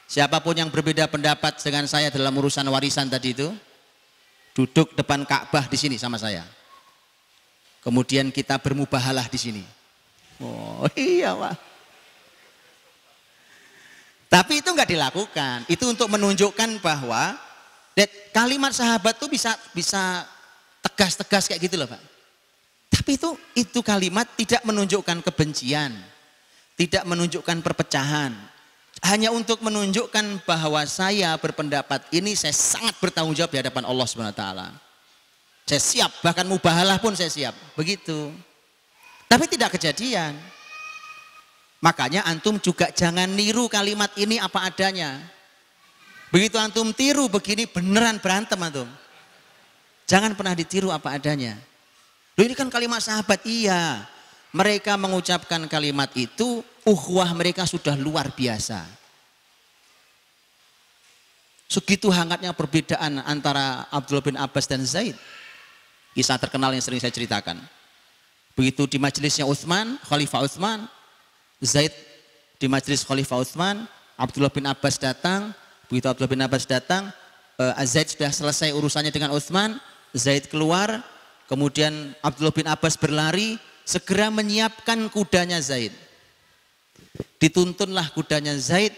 siapapun yang berbeda pendapat dengan saya dalam urusan warisan tadi itu, duduk depan Ka'bah di sini sama saya. Kemudian kita bermubahalah di sini. Oh iya Pak. Tapi itu nggak dilakukan. Itu untuk menunjukkan bahwa kalimat sahabat tuh bisa bisa tegas-tegas kayak gitu loh Pak. Tapi itu itu kalimat tidak menunjukkan kebencian tidak menunjukkan perpecahan. Hanya untuk menunjukkan bahwa saya berpendapat ini saya sangat bertanggung jawab di hadapan Allah Subhanahu wa taala. Saya siap, bahkan mubahalah pun saya siap. Begitu. Tapi tidak kejadian. Makanya antum juga jangan niru kalimat ini apa adanya. Begitu antum tiru begini beneran berantem antum. Jangan pernah ditiru apa adanya. Loh ini kan kalimat sahabat, iya mereka mengucapkan kalimat itu, uhwah mereka sudah luar biasa. Segitu hangatnya perbedaan antara Abdul bin Abbas dan Zaid. Kisah terkenal yang sering saya ceritakan. Begitu di majelisnya Uthman, Khalifah Uthman, Zaid di majelis Khalifah Uthman, Abdullah bin Abbas datang, begitu Abdullah bin Abbas datang, eh, Zaid sudah selesai urusannya dengan Uthman, Zaid keluar, kemudian Abdullah bin Abbas berlari, segera menyiapkan kudanya Zaid. Dituntunlah kudanya Zaid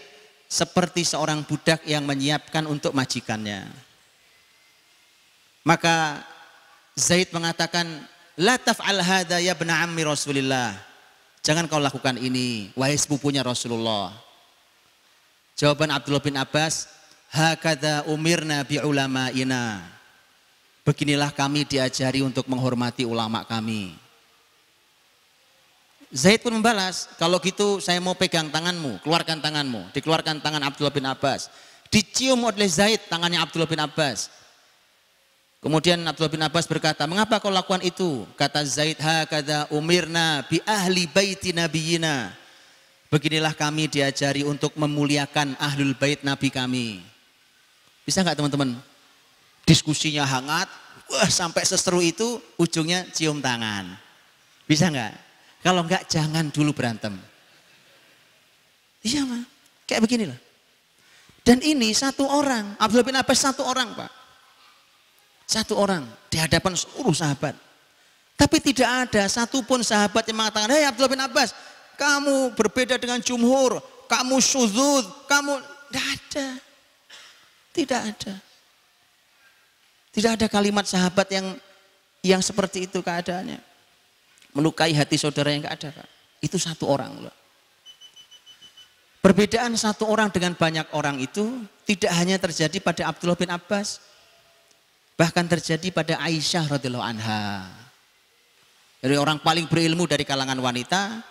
seperti seorang budak yang menyiapkan untuk majikannya. Maka Zaid mengatakan, La taf'al hadha ya ammi Rasulillah. Jangan kau lakukan ini, wahai sepupunya Rasulullah. Jawaban Abdullah bin Abbas, Hakada umirna bi ulama'ina. Beginilah kami diajari untuk menghormati ulama kami. Zaid pun membalas, kalau gitu saya mau pegang tanganmu, keluarkan tanganmu. Dikeluarkan tangan Abdullah bin Abbas. Dicium oleh Zaid tangannya Abdullah bin Abbas. Kemudian Abdullah bin Abbas berkata, mengapa kau lakukan itu? Kata Zaid, ha kata umirna bi ahli baiti nabiyina. Beginilah kami diajari untuk memuliakan ahlul bait nabi kami. Bisa nggak teman-teman? Diskusinya hangat, wah sampai seseru itu ujungnya cium tangan. Bisa nggak? Kalau enggak jangan dulu berantem. Iya mah, kayak beginilah. Dan ini satu orang, Abdullah bin Abbas satu orang pak. Satu orang di hadapan seluruh sahabat. Tapi tidak ada satupun sahabat yang mengatakan, Hei Abdullah bin Abbas, kamu berbeda dengan jumhur, kamu syuzud, kamu... Tidak ada. Tidak ada. Tidak ada kalimat sahabat yang yang seperti itu keadaannya melukai hati saudara yang enggak ada Pak. Itu satu orang loh. Perbedaan satu orang dengan banyak orang itu tidak hanya terjadi pada Abdullah bin Abbas, bahkan terjadi pada Aisyah radhiyallahu anha. Jadi orang paling berilmu dari kalangan wanita,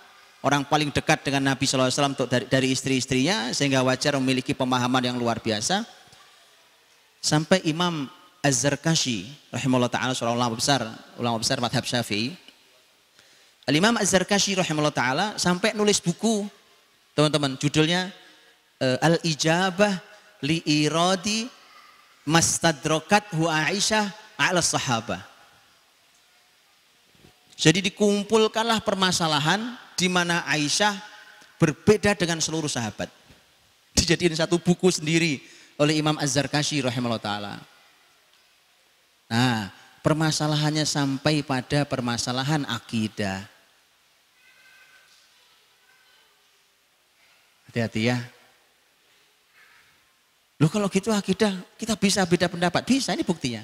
orang paling dekat dengan Nabi SAW untuk dari, dari istri-istrinya sehingga wajar memiliki pemahaman yang luar biasa. Sampai Imam Az-Zarkashi rahimahullah taala seorang ulama besar, ulama besar madhab Syafi'i Al-Imam Az-Zarkashi rahimahullah taala sampai nulis buku teman-teman judulnya eh, Al-Ijabah li iradi mastadrokat hu Aisyah ala sahabah. Jadi dikumpulkanlah permasalahan di mana Aisyah berbeda dengan seluruh sahabat. Dijadikan satu buku sendiri oleh Imam Az-Zarkashi rahimahullah taala. Nah, permasalahannya sampai pada permasalahan akidah Hati-hati ya. Loh kalau gitu akidah kita bisa beda pendapat. Bisa ini buktinya.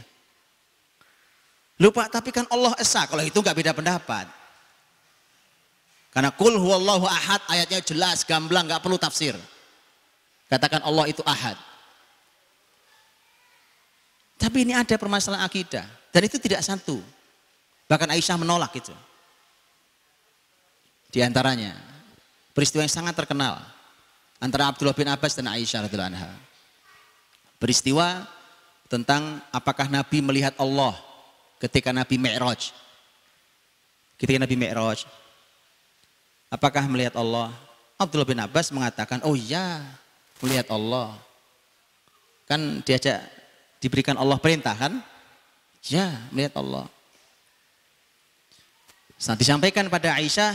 Lupa tapi kan Allah Esa. Kalau itu nggak beda pendapat. Karena kul huwallahu ahad ayatnya jelas, gamblang, nggak perlu tafsir. Katakan Allah itu ahad. Tapi ini ada permasalahan akidah. Dan itu tidak satu. Bahkan Aisyah menolak itu. Di antaranya peristiwa yang sangat terkenal antara Abdullah bin Abbas dan Aisyah radhiyallahu anha. Peristiwa tentang apakah Nabi melihat Allah ketika Nabi Mi'raj. Ketika Nabi Mi'raj, apakah melihat Allah? Abdullah bin Abbas mengatakan, oh iya melihat Allah. Kan diajak diberikan Allah perintah kan? Ya, melihat Allah. Saat disampaikan pada Aisyah,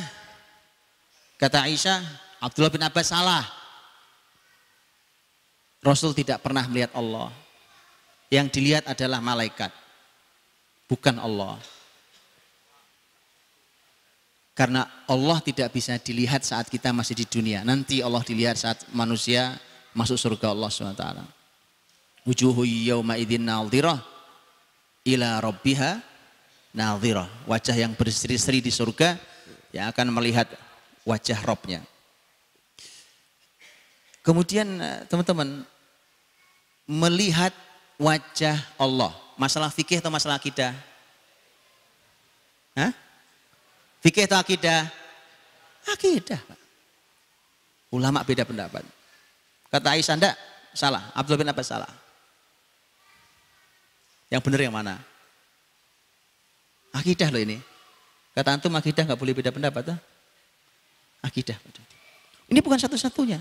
kata Aisyah, Abdullah bin Abbas salah. Rasul tidak pernah melihat Allah. Yang dilihat adalah malaikat, bukan Allah. Karena Allah tidak bisa dilihat saat kita masih di dunia. Nanti Allah dilihat saat manusia masuk surga Allah SWT. Wujuhu yawma idhin nadhirah ila rabbiha nadhirah. Wajah yang berseri-seri di surga yang akan melihat wajah Robnya. Kemudian eh, teman-teman melihat wajah Allah. Masalah fikih atau masalah akidah? Hah? Fikih atau akidah? Akidah. Ulama beda pendapat. Kata Aisyah enggak? Salah. Abdul bin Abbas salah. Yang benar yang mana? Akidah loh ini. Kata antum akidah enggak boleh beda pendapat. ha? Akidah. Ini bukan satu-satunya.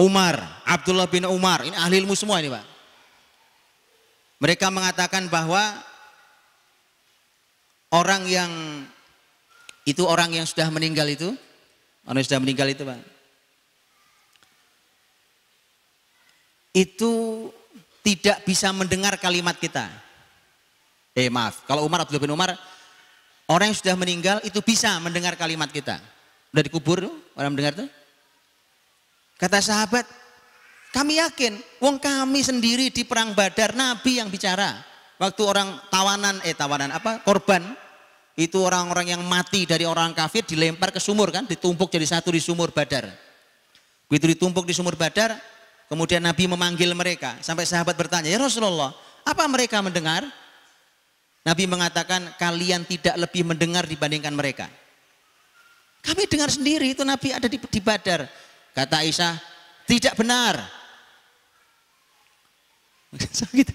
Umar, Abdullah bin Umar, ini ahli ilmu semua ini Pak. Mereka mengatakan bahwa orang yang itu orang yang sudah meninggal itu, orang yang sudah meninggal itu Pak. Itu tidak bisa mendengar kalimat kita. Eh maaf, kalau Umar Abdullah bin Umar orang yang sudah meninggal itu bisa mendengar kalimat kita. Sudah dikubur tuh, orang mendengar tuh. Kata sahabat, kami yakin wong kami sendiri di perang Badar nabi yang bicara. Waktu orang tawanan eh tawanan apa? korban itu orang-orang yang mati dari orang kafir dilempar ke sumur kan, ditumpuk jadi satu di sumur Badar. Begitu ditumpuk di sumur Badar, kemudian Nabi memanggil mereka sampai sahabat bertanya, "Ya Rasulullah, apa mereka mendengar?" Nabi mengatakan, "Kalian tidak lebih mendengar dibandingkan mereka." Kami dengar sendiri itu Nabi ada di, di Badar. Kata Aisyah, tidak benar. Gitu.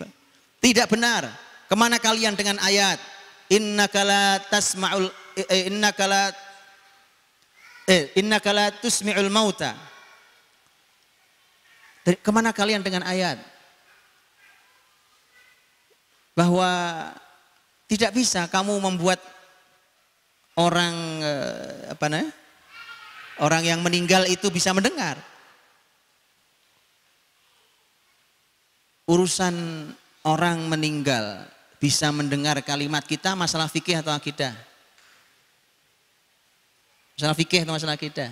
Tidak benar. Kemana kalian dengan ayat? Inna kala tasma'ul eh, inna kala eh, inna kala tusmi'ul mauta. Kemana kalian dengan ayat? Bahwa tidak bisa kamu membuat orang eh, apa namanya Orang yang meninggal itu bisa mendengar. Urusan orang meninggal bisa mendengar kalimat kita masalah fikih atau akidah? Masalah fikih atau masalah akidah?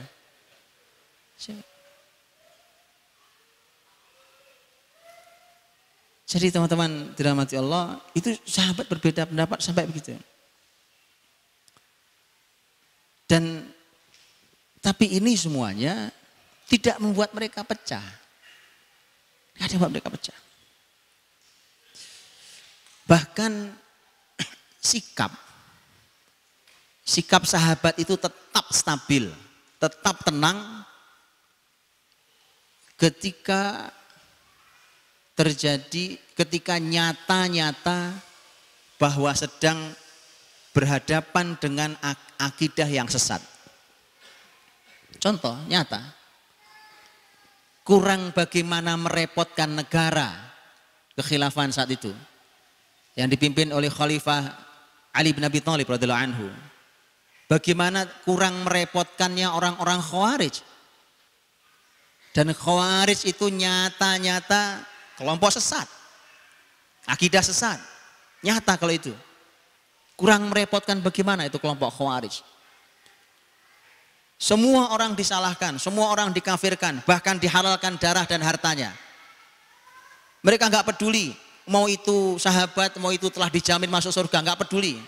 Jadi teman-teman dirahmati Allah, itu sahabat berbeda pendapat sampai begitu. Dan tapi ini semuanya tidak membuat mereka pecah. Tidak membuat mereka pecah. Bahkan sikap. Sikap sahabat itu tetap stabil, tetap tenang ketika terjadi ketika nyata-nyata bahwa sedang berhadapan dengan akidah yang sesat. Contoh nyata. Kurang bagaimana merepotkan negara kekhilafan saat itu yang dipimpin oleh Khalifah Ali bin Abi Thalib radhiyallahu anhu. Bagaimana kurang merepotkannya orang-orang Khawarij? Dan Khawarij itu nyata-nyata kelompok sesat. Akidah sesat. Nyata kalau itu. Kurang merepotkan bagaimana itu kelompok Khawarij? Semua orang disalahkan, semua orang dikafirkan, bahkan dihalalkan darah dan hartanya. Mereka nggak peduli, mau itu sahabat, mau itu telah dijamin masuk surga, nggak peduli.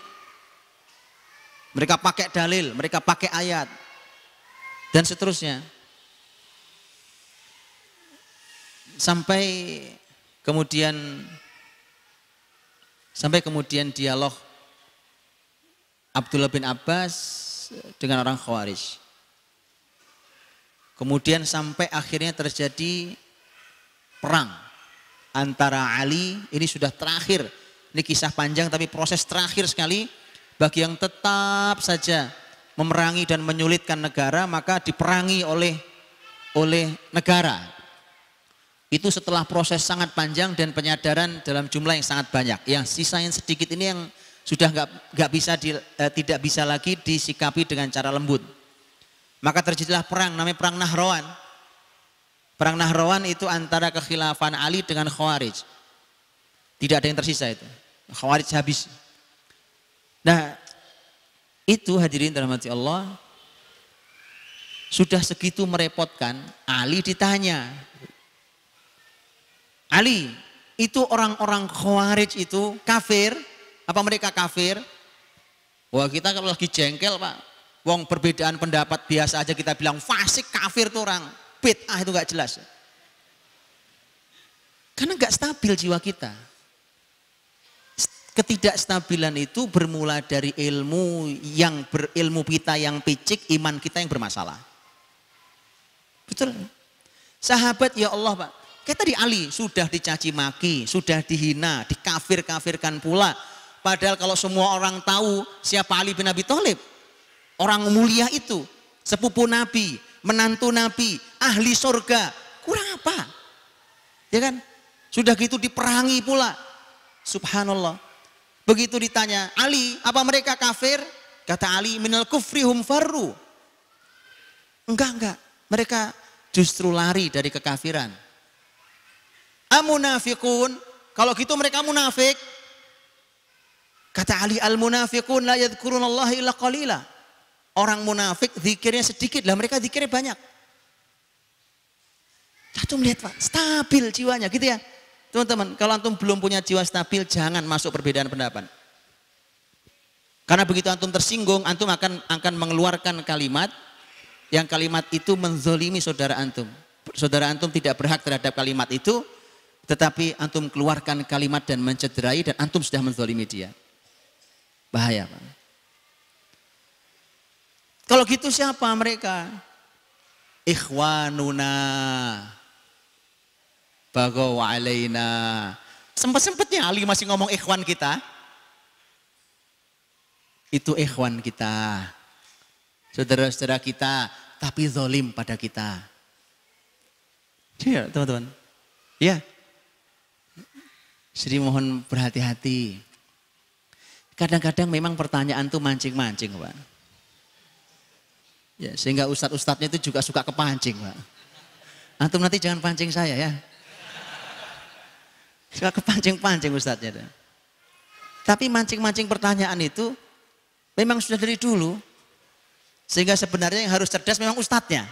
Mereka pakai dalil, mereka pakai ayat, dan seterusnya. Sampai kemudian sampai kemudian dialog Abdullah bin Abbas dengan orang Khawarij. Kemudian sampai akhirnya terjadi perang antara Ali, ini sudah terakhir. Ini kisah panjang tapi proses terakhir sekali bagi yang tetap saja memerangi dan menyulitkan negara maka diperangi oleh oleh negara. Itu setelah proses sangat panjang dan penyadaran dalam jumlah yang sangat banyak. Yang sisa yang sedikit ini yang sudah nggak nggak bisa di, eh, tidak bisa lagi disikapi dengan cara lembut maka terjadilah perang namanya perang Nahrawan. Perang Nahrawan itu antara kekhilafan Ali dengan Khawarij. Tidak ada yang tersisa itu. Khawarij habis. Nah, itu hadirin dalam hati Allah sudah segitu merepotkan Ali ditanya. Ali, itu orang-orang Khawarij itu kafir? Apa mereka kafir? Wah, kita kalau lagi jengkel, Pak, Wong perbedaan pendapat biasa aja kita bilang fasik kafir tuh orang. ah itu nggak jelas. Karena nggak stabil jiwa kita. Ketidakstabilan itu bermula dari ilmu yang berilmu kita yang picik, iman kita yang bermasalah. Betul. Sahabat ya Allah Pak, Kayak tadi Ali sudah dicaci maki, sudah dihina, dikafir-kafirkan pula. Padahal kalau semua orang tahu siapa Ali bin Abi Thalib, Orang mulia itu, sepupu Nabi, menantu Nabi, ahli surga, kurang apa? Ya kan? Sudah gitu diperangi pula. Subhanallah. Begitu ditanya, Ali, apa mereka kafir? Kata Ali, minal kufri hum farru. Enggak, enggak. Mereka justru lari dari kekafiran. Amunafikun, kalau gitu mereka munafik. Kata Ali, al-munafikun la yadkurun Allah illa qalilah. Orang munafik zikirnya sedikit, lah mereka zikirnya banyak. Antum lihat Pak, stabil jiwanya gitu ya. Teman-teman, kalau antum belum punya jiwa stabil, jangan masuk perbedaan pendapat. Karena begitu antum tersinggung, antum akan akan mengeluarkan kalimat yang kalimat itu menzolimi saudara antum. Saudara antum tidak berhak terhadap kalimat itu, tetapi antum keluarkan kalimat dan mencederai dan antum sudah menzolimi dia. Bahaya Pak. Kalau gitu siapa mereka? Ikhwanuna. Bagawa alaina. Sempat-sempatnya Ali masih ngomong ikhwan kita. Itu ikhwan kita. Saudara-saudara kita. Tapi zolim pada kita. Iya teman-teman. Iya. Jadi mohon berhati-hati. Kadang-kadang memang pertanyaan tuh mancing-mancing Pak. -mancing, Ya, sehingga ustadz-ustadznya itu juga suka kepancing, Pak. Antum nah, nanti jangan pancing saya ya. Suka kepancing-pancing ustadznya. Tapi mancing-mancing pertanyaan itu memang sudah dari dulu. Sehingga sebenarnya yang harus cerdas memang ustadznya.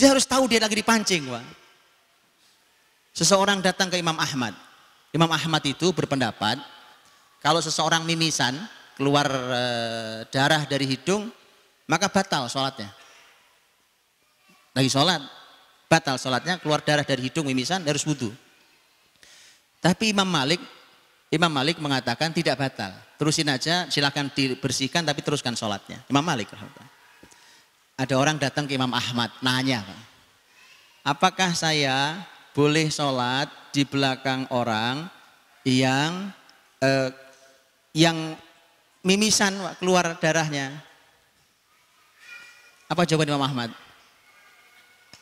Dia harus tahu dia lagi dipancing, Pak. Seseorang datang ke Imam Ahmad. Imam Ahmad itu berpendapat kalau seseorang mimisan keluar eh, darah dari hidung maka batal sholatnya. Lagi sholat, batal sholatnya, keluar darah dari hidung, mimisan, harus wudhu. Tapi Imam Malik, Imam Malik mengatakan tidak batal. Terusin aja, silahkan dibersihkan tapi teruskan sholatnya. Imam Malik. Ada orang datang ke Imam Ahmad, nanya. Apakah saya boleh sholat di belakang orang yang eh, yang mimisan keluar darahnya apa jawaban Imam Ahmad?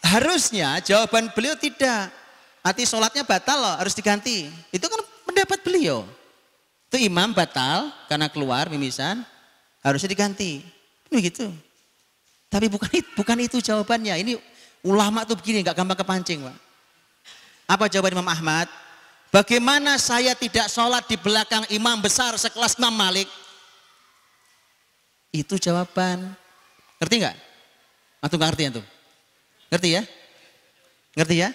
Harusnya jawaban beliau tidak. Arti sholatnya batal loh, harus diganti. Itu kan pendapat beliau. Itu imam batal karena keluar mimisan, harusnya diganti. Begitu. Tapi bukan itu, bukan itu jawabannya. Ini ulama tuh begini, nggak gampang kepancing, Pak. Apa jawaban Imam Ahmad? Bagaimana saya tidak sholat di belakang imam besar sekelas Imam Malik? Itu jawaban. Ngerti nggak? Antum gak ngerti antum? Ya, ngerti ya? Ngerti ya?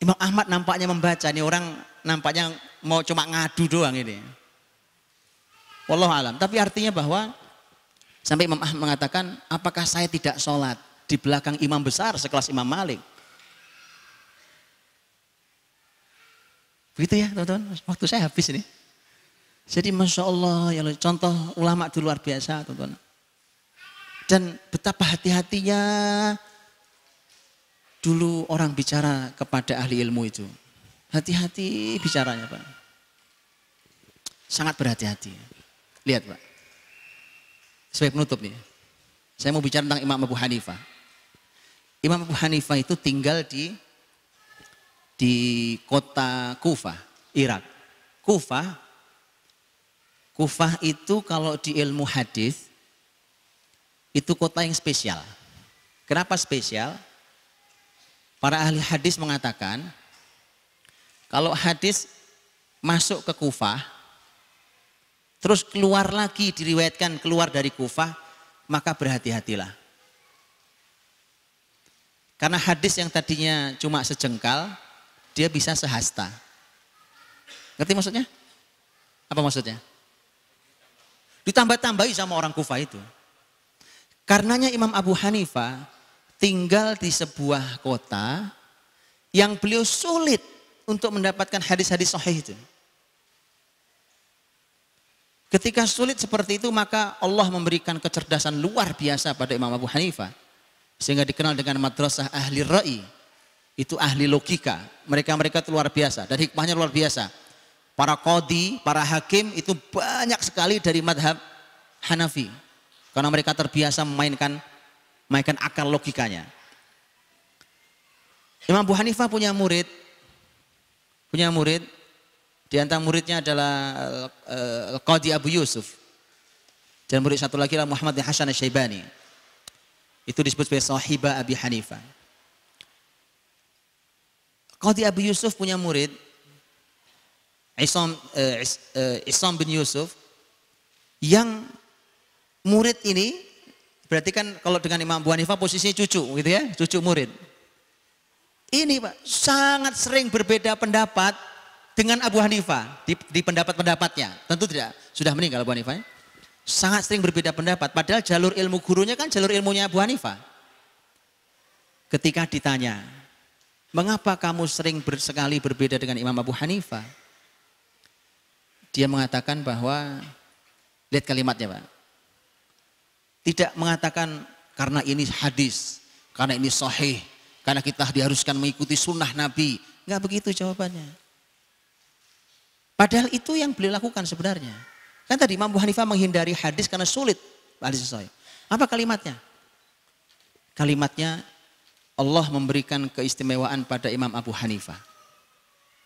Imam Ahmad nampaknya membaca nih orang nampaknya mau cuma ngadu doang ini. Wallahu alam. Tapi artinya bahwa sampai Imam Ahmad mengatakan, apakah saya tidak sholat di belakang imam besar sekelas Imam Malik? Begitu ya teman-teman, waktu saya habis ini. Jadi Masya Allah, ya contoh ulama itu luar biasa teman-teman. Dan betapa hati-hatinya dulu orang bicara kepada ahli ilmu itu. Hati-hati bicaranya Pak. Sangat berhati-hati. Lihat Pak. Sebagai penutup nih. Saya mau bicara tentang Imam Abu Hanifah. Imam Abu Hanifah itu tinggal di di kota Kufah, Irak. Kufah Kufah itu kalau di ilmu hadis itu kota yang spesial. Kenapa spesial? Para ahli hadis mengatakan kalau hadis masuk ke Kufah terus keluar lagi diriwayatkan keluar dari Kufah maka berhati-hatilah. Karena hadis yang tadinya cuma sejengkal dia bisa sehasta. Ngerti maksudnya? Apa maksudnya? Ditambah-tambahi sama orang Kufah itu. Karenanya Imam Abu Hanifa tinggal di sebuah kota yang beliau sulit untuk mendapatkan hadis-hadis sahih itu. Ketika sulit seperti itu maka Allah memberikan kecerdasan luar biasa pada Imam Abu Hanifa sehingga dikenal dengan madrasah ahli ra'i. Itu ahli logika. Mereka-mereka itu luar biasa dan hikmahnya luar biasa. Para kodi, para hakim itu banyak sekali dari madhab Hanafi. Karena mereka terbiasa memainkan memainkan akal logikanya. Imam Abu Hanifah punya murid, punya murid, di antara muridnya adalah uh, Qadi Abu Yusuf. Dan murid satu lagi adalah Muhammad bin Hasan Syaibani. Itu disebut sebagai sahiba Abi Hanifah. Qadi Abu Yusuf punya murid, Isam, eh, Isam bin Yusuf, yang murid ini berarti kan kalau dengan Imam Abu Hanifah posisinya cucu gitu ya, cucu murid. Ini Pak, sangat sering berbeda pendapat dengan Abu Hanifah di, di pendapat-pendapatnya. Tentu tidak, sudah meninggal Abu Hanifah. Ya. Sangat sering berbeda pendapat, padahal jalur ilmu gurunya kan jalur ilmunya Abu Hanifah. Ketika ditanya, mengapa kamu sering bersekali berbeda dengan Imam Abu Hanifah? Dia mengatakan bahwa, lihat kalimatnya Pak, tidak mengatakan karena ini hadis, karena ini sahih, karena kita diharuskan mengikuti sunnah Nabi. Enggak begitu jawabannya. Padahal itu yang beliau lakukan sebenarnya. Kan tadi Imam Hanifah menghindari hadis karena sulit Apa kalimatnya? Kalimatnya Allah memberikan keistimewaan pada Imam Abu Hanifah.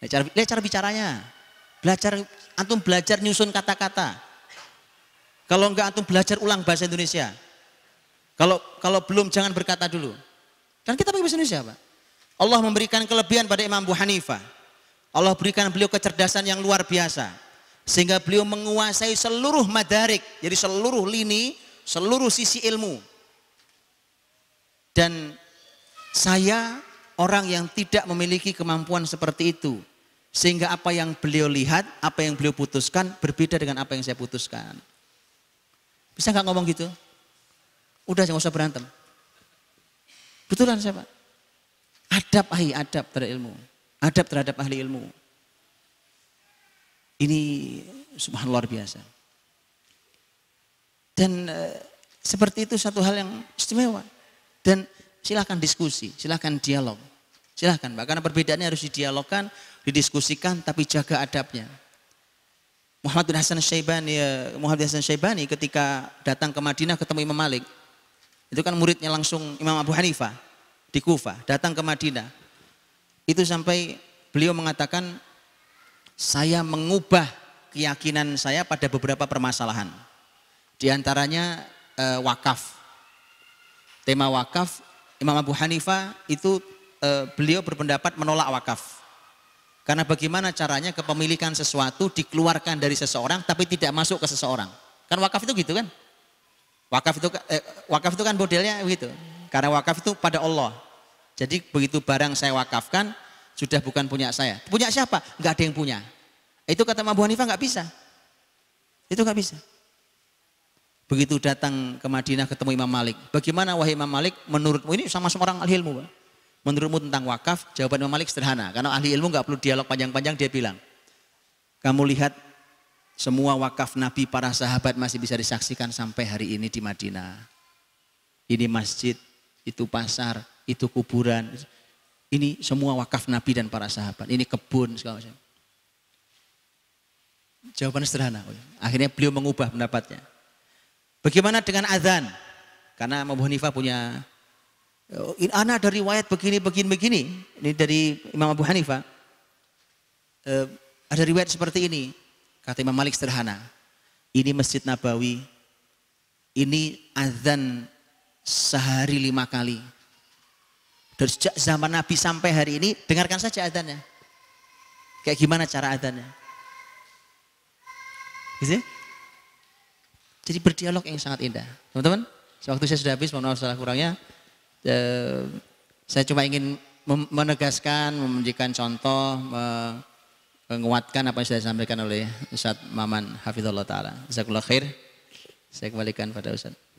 Lihat cara, lihat cara bicaranya. Belajar antum belajar nyusun kata-kata. Kalau enggak antum belajar ulang bahasa Indonesia. Kalau kalau belum jangan berkata dulu. Kan kita pakai bahasa Indonesia, Pak. Allah memberikan kelebihan pada Imam Abu Hanifah. Allah berikan beliau kecerdasan yang luar biasa. Sehingga beliau menguasai seluruh madarik. Jadi seluruh lini, seluruh sisi ilmu. Dan saya orang yang tidak memiliki kemampuan seperti itu. Sehingga apa yang beliau lihat, apa yang beliau putuskan berbeda dengan apa yang saya putuskan. Bisa nggak ngomong gitu? Udah jangan usah berantem. Betulan saya Pak. Adab ahli adab terhadap ilmu. Adab terhadap ahli ilmu. Ini subhanallah luar biasa. Dan e, seperti itu satu hal yang istimewa. Dan silahkan diskusi, silahkan dialog. Silahkan, bahkan Karena perbedaannya harus didialogkan, didiskusikan, tapi jaga adabnya. Muhammad bin Hasan Syaibani, ya, Muhammad bin Hasan Syaibani ketika datang ke Madinah ketemu Imam Malik. Itu kan muridnya langsung Imam Abu Hanifah di Kufa, datang ke Madinah. Itu sampai beliau mengatakan saya mengubah keyakinan saya pada beberapa permasalahan. Di antaranya eh, wakaf. Tema wakaf Imam Abu Hanifah itu eh, beliau berpendapat menolak wakaf karena bagaimana caranya kepemilikan sesuatu dikeluarkan dari seseorang tapi tidak masuk ke seseorang. Kan wakaf itu gitu kan? Wakaf itu eh, wakaf itu kan modelnya begitu. Karena wakaf itu pada Allah. Jadi begitu barang saya wakafkan sudah bukan punya saya. Punya siapa? Enggak ada yang punya. Itu kata Abu Hanifah enggak bisa. Itu enggak bisa. Begitu datang ke Madinah ketemu Imam Malik. Bagaimana wahai Imam Malik menurutmu ini sama semua orang al ilmu, Pak? Menurutmu tentang wakaf, jawaban Imam Malik sederhana. Karena ahli ilmu nggak perlu dialog panjang-panjang, dia bilang, kamu lihat semua wakaf Nabi para sahabat masih bisa disaksikan sampai hari ini di Madinah. Ini masjid, itu pasar, itu kuburan. Ini semua wakaf Nabi dan para sahabat. Ini kebun segala macam. jawaban sederhana. Akhirnya beliau mengubah pendapatnya. Bagaimana dengan azan? Karena Abu Hanifah punya Eh, ana ada riwayat begini, begini, begini. Ini dari Imam Abu Hanifah. Eh, ada riwayat seperti ini. Kata Imam Malik sederhana. Ini Masjid Nabawi. Ini azan sehari lima kali. Dari sejak zaman Nabi sampai hari ini, dengarkan saja azannya. Kayak gimana cara azannya? Gitu? Ya? Jadi berdialog yang sangat indah. Teman-teman, waktu saya sudah habis, mohon maaf salah kurangnya. Eh, saya cuma ingin menegaskan, memberikan contoh, menguatkan apa yang sudah disampaikan oleh Ustaz Maman Hafizullah Ta'ala. Jazakallah khair. Saya kembalikan pada Ustaz.